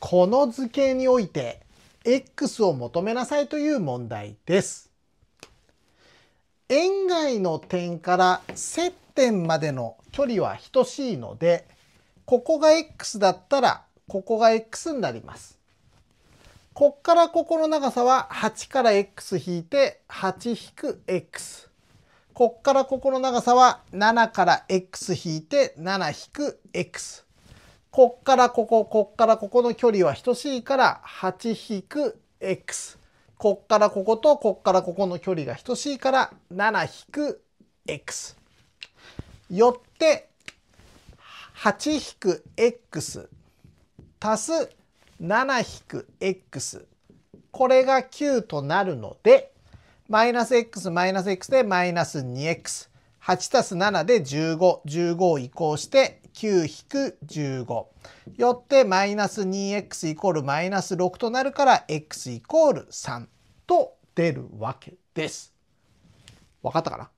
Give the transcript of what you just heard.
この図形において x を求めなさいという問題です。円外の点から接点までの距離は等しいのでここが x だったらここが x になります。こっからここの長さは8から x 引いて8引く x。こっからここの長さは7から x 引いて7引く x。こっからここ、こっからここの距離は等しいから 8-x。こっからこことこっからここの距離が等しいから 7-x。よって 8-x 足す 7-x これが9となるのでマイナス x マイナス x でマイナス 2x8 足す7で1515を移行して9-15。よってマイナス 2x イコールマイナス6となるから x イコール3と出るわけです。分かったかな